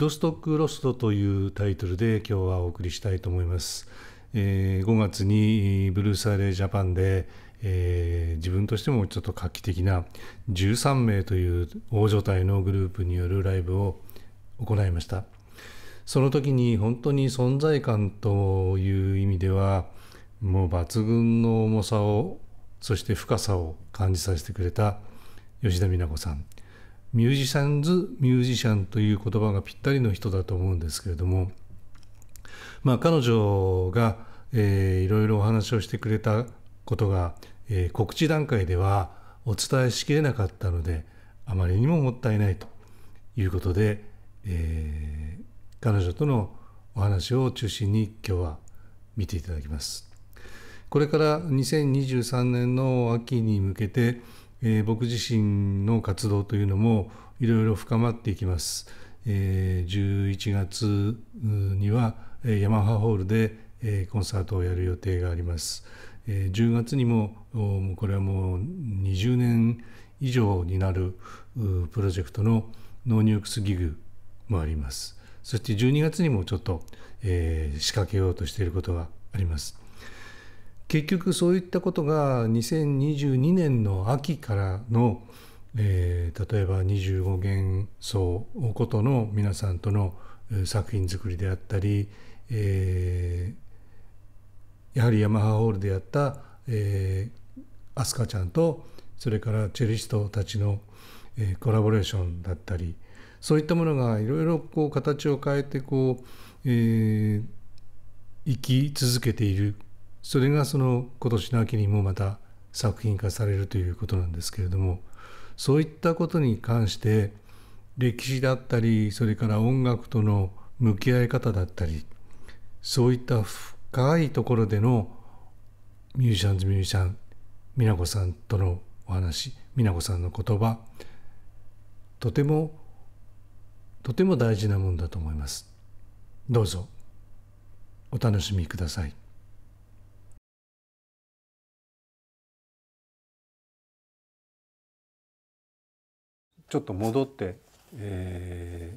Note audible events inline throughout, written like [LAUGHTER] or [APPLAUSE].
ドストックロストというタイトルで今日はお送りしたいと思います。えー、5月にブルース・アレージャパンで、えー、自分としてもちょっと画期的な13名という大所帯のグループによるライブを行いましたその時に本当に存在感という意味ではもう抜群の重さをそして深さを感じさせてくれた吉田美奈子さんミュージシャンズ・ミュージシャンという言葉がぴったりの人だと思うんですけれども、まあ、彼女が、えー、いろいろお話をしてくれたことが、えー、告知段階ではお伝えしきれなかったのであまりにももったいないということで、えー、彼女とのお話を中心に今日は見ていただきます。これから2023年の秋に向けて、えー、僕自身の活動というのもいろいろ深まっていきます。えー、11月には、ヤマハホールで、コンサートをやる予定があります。えー、10月にもこれはもう20年以上になるプロジェクトのノーニュークスギグもあります。そして12月にもちょっと、えー、仕掛けようとしていることがあります。結局そういったことが2022年の秋からの、えー、例えば25元層ことの皆さんとの作品作りであったり、えー、やはりヤマハホールでやった、えー、アスカちゃんとそれからチェリストたちの、えー、コラボレーションだったりそういったものがいろいろこう形を変えてこう、えー、生き続けているそれがその今年の秋にもまた作品化されるということなんですけれどもそういったことに関して歴史だったりそれから音楽との向き合い方だったりそういった深いところでのミュージシャンズミュージシャン美奈子さんとのお話美奈子さんの言葉とてもとても大事なもんだと思います。どうぞお楽しみください。ちょっと戻って、え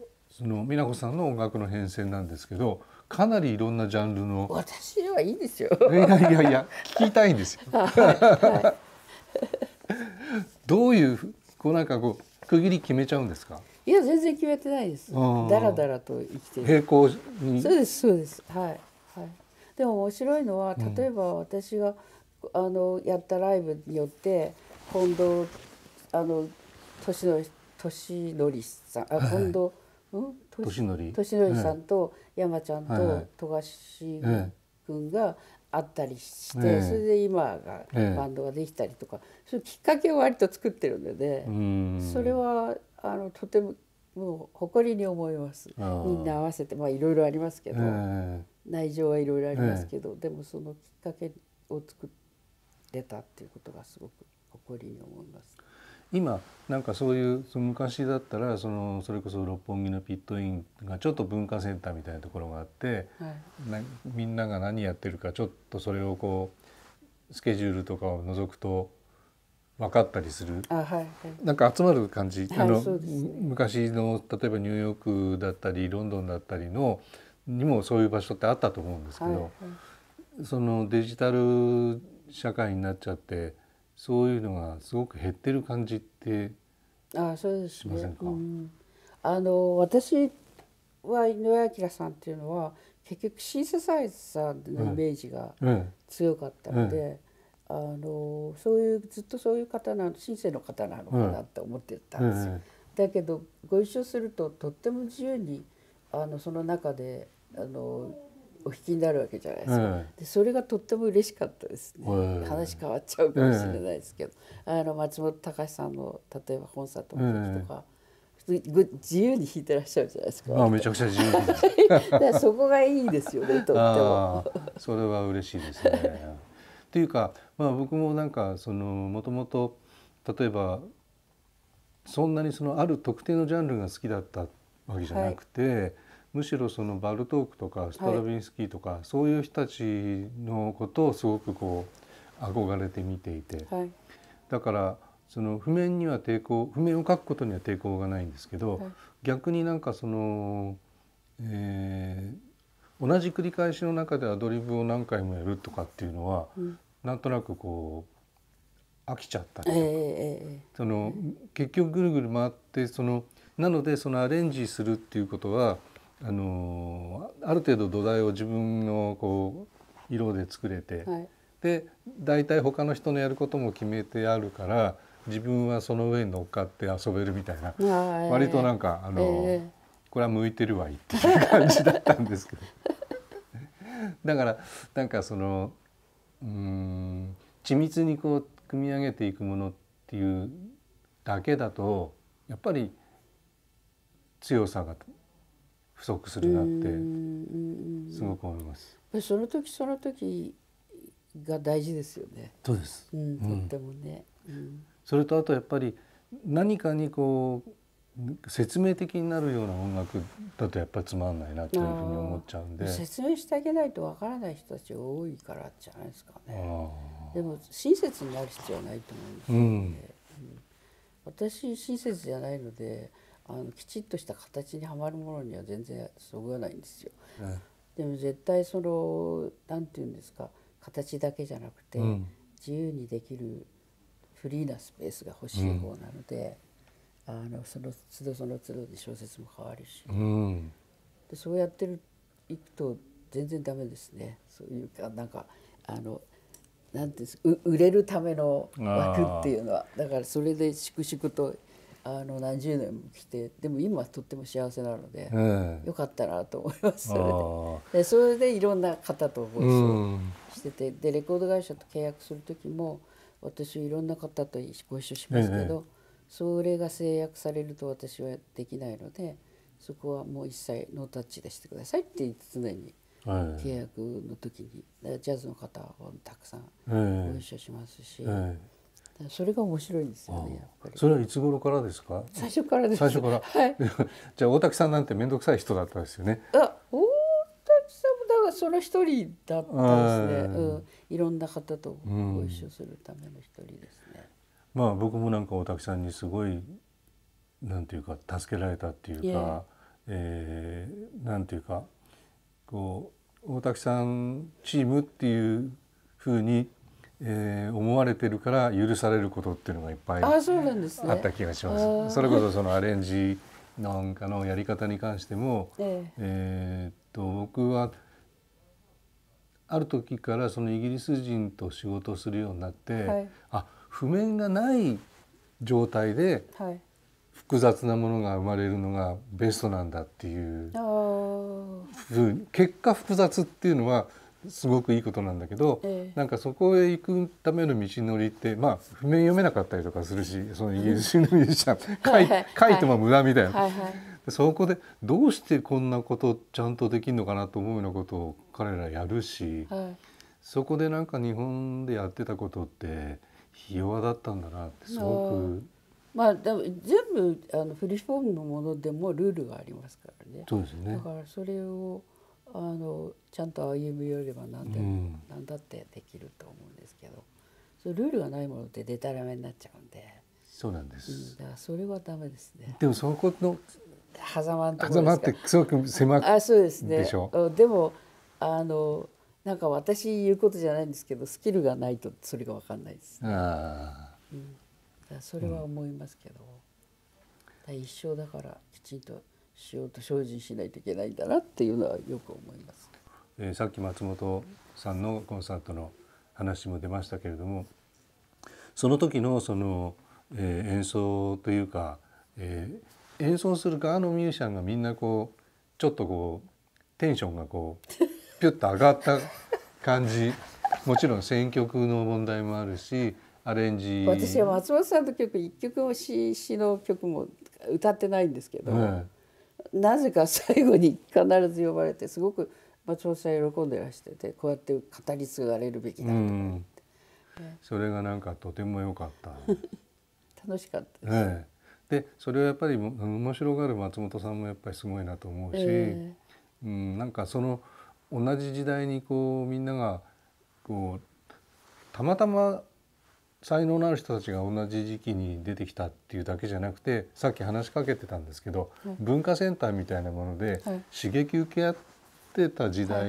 ー、その美奈子さんの音楽の変遷なんですけどかなりいろんなジャンルの私はいいですよいやいやいや聞きたいんですよ。[LAUGHS] はいどういうこうなんかこう区切り決めちゃうんですかいや全然決めてないです。だらだらと生きて平行そうですそうですはいはい。でも面白いのは例えば私が、うん、あのやったライブによって近藤あの年の年のりさんあ今度、はい、うん年のり年のりさんと山ちゃんと富樫君があったりして、それで今がバンドができたりとか、そういうきっかけを割と作ってるので、それはあのとてももう誇りに思いますみんな合わせてまあいろいろありますけど、内情はいろいろありますけど、でもそのきっかけを作ってたっていうことがすごく誇りに思います。今なんかそういうその昔だったらそのそれこそ六本木のピットインがちょっと文化センターみたいなところがあって、はい、みんなが何やってるかちょっとそれをこうスケジュールとかを除くと分かったりする、はいはい、なんか集まる感じ、はい、あの、ね、昔の例えばニューヨークだったりロンドンだったりのにもそういう場所ってあったと思うんですけど、はいはい、そのデジタル社会になっちゃって。そういうのがすごく減ってる感じってああ、そうです、ね、しませんか、あの私は井上彰さんっていうのは結局シンセサイズさんのイメージが強かったので。うんうんあのそういうずっとそういう方なの新ンの方なのかなって思ってたんですよ。うん、だけどご一緒するととっても自由にあのその中であのお引きになるわけじゃないですか、はい、でそれがとっても嬉しかったですね、はい、話変わっちゃうかもしれないですけど、あの松本隆さんの例えばコンサートの時とか。自由に弾いてらっしゃるじゃないですか。あめちゃくちゃ自由に [LAUGHS] そこがいいですよね [LAUGHS] とっても。それは嬉しいですね。というか、まあ、僕もなんかそのもともと例えばそんなにそのある特定のジャンルが好きだったわけじゃなくて、はいむしろそのバルトークとかストラビンスキーとか、はい、そういう人たちのことをすごくこう憧れて見ていて、はい、だからその譜面には抵抗譜面を書くことには抵抗がないんですけど、はい、逆になんかその、えー、同じ繰り返しの中でアドリブを何回もやるとかっていうのは、うん、なんとなくこう飽きちゃったりとか、えー、その結局ぐるぐる回ってそのなのでそのアレンジするっていうことはあのある程度土台を自分のこう色で作れて、はい、で大体他の人のやることも決めてあるから自分はその上に乗っかって遊べるみたいな、えー、割となんかあの、えー、これは向いてるわいっていう感じだったんですけど [LAUGHS] だからなんかそのうん緻密にこう組み上げていくものっていうだけだとやっぱり強さが不足するなってすごく思います。その時その時が大事ですよね。そうです。うん、とってもね、うん。それとあとやっぱり何かにこう説明的になるような音楽だとやっぱりつまんないなというふうに思っちゃうんで。説明してあげないとわからない人たち多いからじゃないですかね。でも親切になる必要はないと思いますので、うん、うん、私親切じゃないので。あのきちっとした形にはまるものには全然そぐわないんですよ。でも絶対その何て言うんですか形だけじゃなくて、うん、自由にできるフリーなスペースが欲しい方なので、うん、あのその都度その都度で小説も変わるし、うん、でそうやってるいくと全然ダメですねそういうかなんかあのなんていうんです売れるための枠っていうのはだからそれで粛々とあの何十年も来てでも今とっても幸せなので、えー、よかったなと思いますそれ [LAUGHS] ででそれでいろんな方とご一緒してて、うん、でレコード会社と契約する時も私いろんな方とご一緒しますけど、えそれが制約されると私はできないのでそこはもう一切ノータッチでしてくださいって常に契約の時に、ジャズの方はたくさんご一緒しますし。それが面白いですよね。それはいつ頃からですか。最初からです。最初から。[LAUGHS] はい。[LAUGHS] じゃあ大滝さんなんて面倒くさい人だったんですよね。あ、大滝さんもだからその一人だったんですね。うん、いろんな方とご一緒するための一人ですね。うん、まあ僕もなんか大滝さんにすごいなんていうか助けられたっていうか、えー、なんていうかこう大滝さんチームっていうふうにえー、思われてるから許されることっていうのがいっぱいあった気がします。そ、ね,、れこそそのアレンジなんかのやり方に関しても、えー、えー、と僕はある時からそのイギリス人と仕事をするようになって、はい、あ譜面がない状態で複雑なものが生まれるのがベストなんだっていう、は結果複雑っていうのはすごくいいことなんだけど、えなんかそこへ行くための道のりってまあ譜面読めなかったりとかするしそのイギリスのミュージシャン書い書いても無駄みたいな、はいはい、そこでどうしてこんなことちゃんとできるのかなと思うようなことを彼らやるし、はい、そこでなんか日本でやってたことってひ弱だったんだなってすごくまあ、でも全部あのフリーフォームのものでもルールがありますからね。そうですねだからそれをあのちゃんと歩み寄れば何でも、何だってできると思うんですけどそルールがないものってでたらめになっちゃうんでそうなんです、うん、だからそれはダメですねでもそこの狭間のところですかってすごく狭くあそうですねでしょでもあのなんか私言うことじゃないんですけどスキルがないとそれが分かんないです、ね、あ、うん、それは思いますけど、うん、一生だからきちんとしようと精進しないといけないんだなっていうのはよく思います。えー、さっき松本さんのコンサートの話も出ましたけれどもその時のその、えー、演奏というか、えー、演奏する側のミュージシャンがみんなこうちょっとこうテンションがこう [LAUGHS] ピュッと上がった感じもちろん選曲の問題もあるしアレンジ私は松本さんの曲一曲も詩詩の曲も歌ってないんですけど、なぜか最後に必ず呼ばれてすごく松本さん喜んでらしててこうやって語り継がれるべきだと思って、それがなんかとても良かった [LAUGHS] 楽しかったです、ええ、でそれはやっぱり面白がる松本さんもやっぱりすごいなと思うし、えー、うん、なんかその同じ時代にこうみんながこうたまたま才能のある人たちが同じ時期に出てきたっていうだけじゃなくてさっき話しかけてたんですけど、は文化センターみたいなもので刺激受け合ってた時代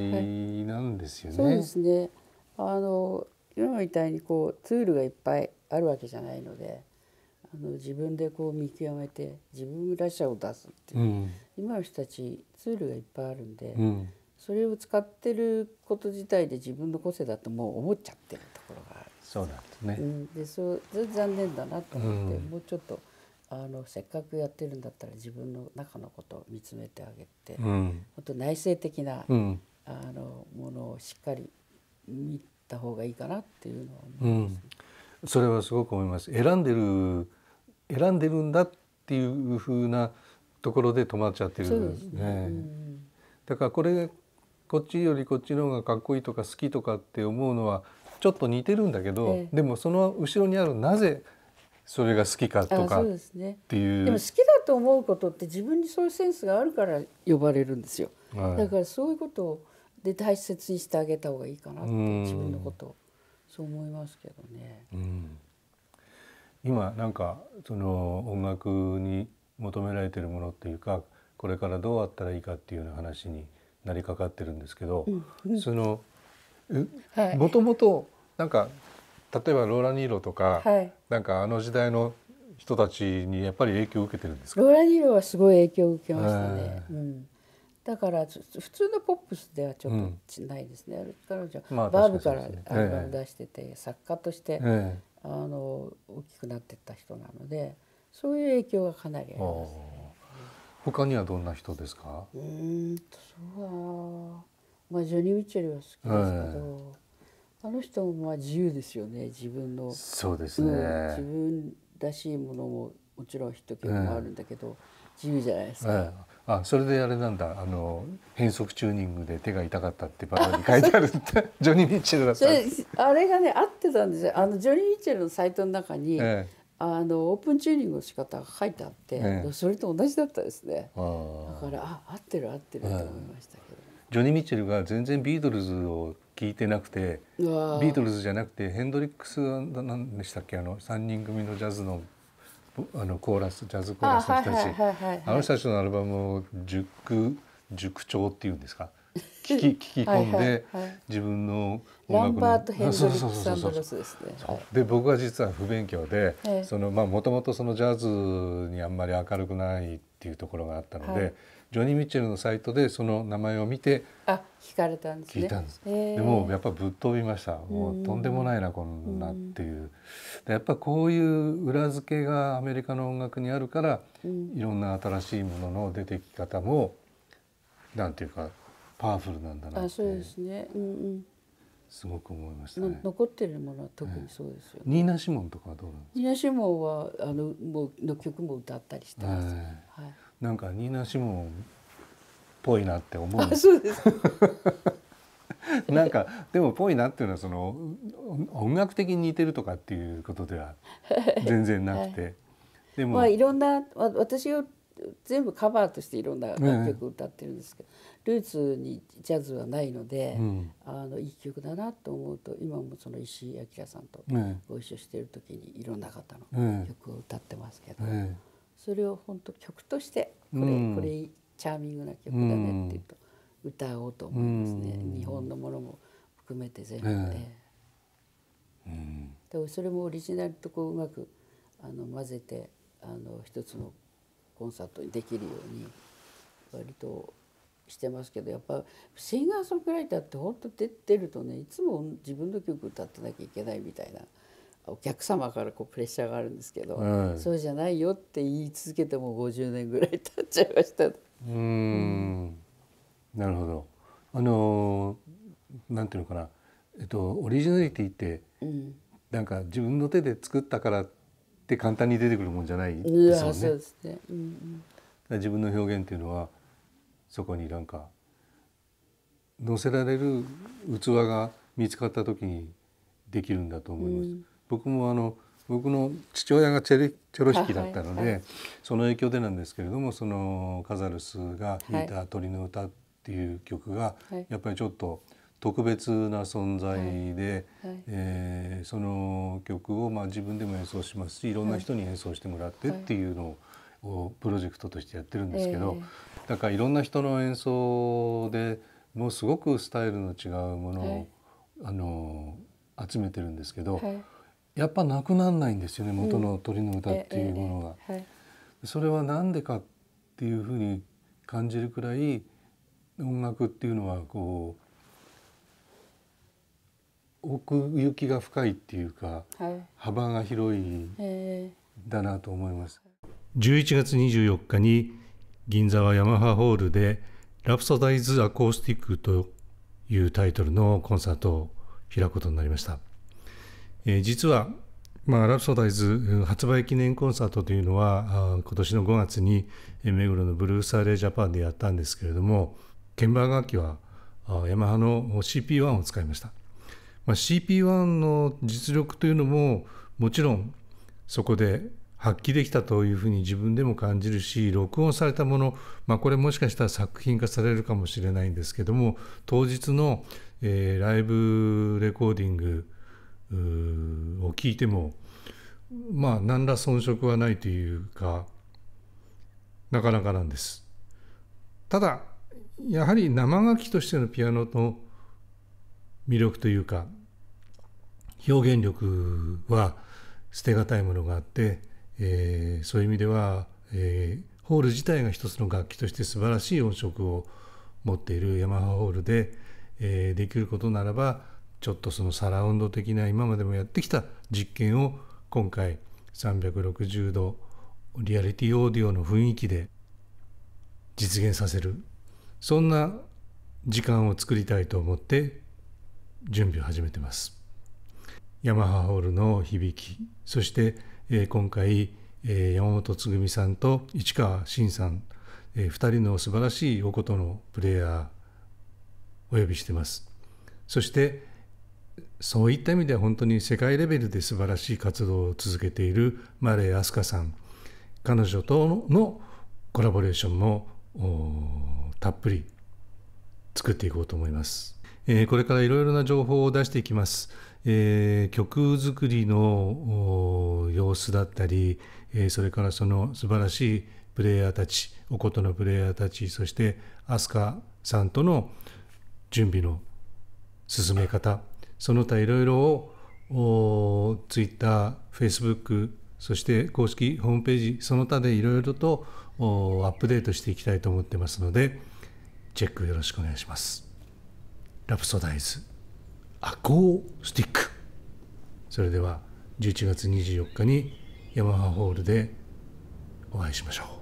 なんですよね。はいはい、そうですねあの今みたいにこうツールがいっぱいあるわけじゃないのであの自分でこう見極めて自分らしさを出すっていう、うん、今の人たちツールがいっぱいあるんで、うん、それを使ってること自体で自分の個性だともう思っちゃってるところがそうなんですね。でそう、ず、残念だなと思って、もうちょっとあのせっかくやってるんだったら自分の中のことを見つめてあげて、うん、本当内省的な、うん、あのものをしっかり見た方がいいかなっていうのは思います、うん、それはすごく思います。選んでる選んでるんだっていう風なところで止まっちゃってるんですね。すねだからこれこっちよりこっちの方がかっこいいとか好きとかって思うのはちょっと似てるんだけど、ええ、でもその後ろにあるなぜそれが好きかとかっていう、ね、でも好きだと思うことって自分にそういうセンスがあるから呼ばれるんですよ、はい、だからそういうことで大切にしてあげた方がいいかなって自分のことそう思いますけどね。今なんかその音楽に求められてるものっていうかこれからどうあったらいいかっていうような話になりかかってるんですけど、そのもともとなんか例えばローラ・ニーロとか、はい、なんかあの時代の人たちにやっぱり影響を受けてるんですかローラ・ニーロはすごい影響を受けましたね、うん、だから普通のポップスではちょっとないですね、うん、彼女、まあ、バーブからアルバム出してて、ええ、作家として、え、あの大きくなってった人なのでそういう影響がかなりあります、ね、他にはどんな人ですかうんとそうまあ、ジョニー・ミッチェルは好きですけど、あの人もまあ自由ですよね自分のそうですね、うん、自分らしいものももちろんヒット曲もあるんだけど、自由じゃないですか。あそれであれなんだあの変則チューニングで手が痛かったってバカに書いてあるって [LAUGHS] ジョニー・ミッチェルだったあれがね合ってたんですよあのジョニー・ミッチェルのサイトの中に、ええ、あのオープンチューニングの仕方が書いてあって、え、それと同じだったですねだからあ合ってる合ってると思いましたジョニー・ミッチェルが全然ビートルズを聞いてなくてビートルズじゃなくてヘンドリックスは何でしたっけあの3人組のジャズのあのコーラスジャズコーラスの人たちあの人たちのアルバムを熟熟調っていうんですか [LAUGHS] 聞き聞き込んで自分の音楽のそうそうそうそうで僕は実は不勉強でもともとそのジャズにあんまり明るくないっていうところがあったので、はい、ジョニー・ミッチェルのサイトでその名前を見てあ聞かれたんです、ね、聞いたんです、えー、でもやっぱぶっ飛びましたもうとんでもないなこんなっていうでやっぱこういう裏付けがアメリカの音楽にあるからいろんな新しいものの出てき方もなんていうかパワフルなんだなってあそうですね、うんうんすごく思いました、ね、残ってるものは特にそうですよ、ねえー、ニーナシモンとかはどうなんですか。ニーナシモンはあのもうの曲も歌ったりしてます。えー、はい。なんかニーナシモンっぽいなって思う。そうです。[LAUGHS] なんかでもぽいなっていうのはその音楽的に似てるとかっていうことでは全然なくて、はい、でもまあいろんな私を全部カバーとしていろんな楽曲を歌ってるんですけど、ルーツにジャズはないので、うん、あのいい曲だなと思うと今もその石井明さんとご一緒してる時にいろんな方の曲を歌ってますけど、それを本当曲としてこれうん、これチャーミングな曲だねっていうと歌おうと思いますね、うん、日本のものも含めて全部で、でそれもオリジナルとこううまくあの混ぜてあの一つのコンサートにできるように割としてますけどやっぱシンガーソングライターって本当出てるとねいつも自分の曲歌ってなきゃいけないみたいなお客様からこうプレッシャーがあるんですけど、そうじゃないよって言い続けても50年ぐらい経っちゃいました。うんなるほどあのなんていうのかな、えっと、オリジナリティって、うん、なんか自分の手で作ったからって簡単に出てくるもんじゃないですよね。うん、自分の表現っていうのはそこになんか乗せられる器が見つかった時にできるんだと思います。うん、僕もあの僕の父親がチェロ弾きだったので、はいはい、その影響でなんですけれどもそのカザルスが弾いた「鳥の歌」っていう曲が、やっぱりちょっと、特別な存在で、はいはい、えー、その曲をまあ自分でも演奏しますしいろんな人に演奏してもらってっていうのをプロジェクトとしてやってるんですけど、はい、だからいろんな人の演奏でもうすごくスタイルの違うものを、あの集めてるんですけど、やっぱなくならないんですよね元の鳥の歌っていうものが。それは何でかっていうふうに感じるくらい音楽っていうのはこう奥行きが深いっていうか、はい、幅が広いだなと思います。11月24日に銀座はヤマハホールで「ラプソダイズ・アコースティック」というタイトルのコンサートを開くことになりました。えー、実はまあ、ラプソダイズ [LAUGHS] 発売記念コンサートというのはあ今年の5月に目黒のブルースアレージャパンでやったんですけれども鍵盤楽器はヤマハの CP1 を使いましたまあ、CP1 の実力というのももちろんそこで発揮できたというふうに自分でも感じるし録音されたもの、まあ、これもしかしたら作品化されるかもしれないんですけども当日の、えー、ライブレコーディングを聞いてもまあ何ら遜色はないというかなかなかなんです。ただやはり生楽器としてのピアノの魅力というか表現力は捨てがたいものがあって、えー、そういう意味では、えー、ホール自体が一つの楽器として素晴らしい音色を持っているヤマハホールで、えー、できることならばちょっとそのサラウンド的な今までもやってきた実験を今回360度リアリティオーディオの雰囲気で実現させるそんな時間を作りたいと思って準備を始めてます。ヤマハホールの響きそして、えー、今回、えー、山本つぐみさんと市川新さん、えー、2人の素晴らしいおことのプレイヤーお呼びしてますそしてそういった意味では本当に世界レベルで素晴らしい活動を続けているマレー・アスカさん彼女とのコラボレーションもたっぷり作っていこうと思います。えー、これからいろいろな情報を出していきます。えー、曲作りの様子だったり、えー、それからその素晴らしいプレイヤーたち、おことのプレイヤーたち、そして飛鳥さんとの準備の進め方、その他いろいろを Twitter、Facebook、そして公式ホームページ、その他でいろいろとアップデートしていきたいと思ってますので、チェックよろしくお願いします。ラプソダイズアコースティックそれでは11月24日にヤマハホールでお会いしましょう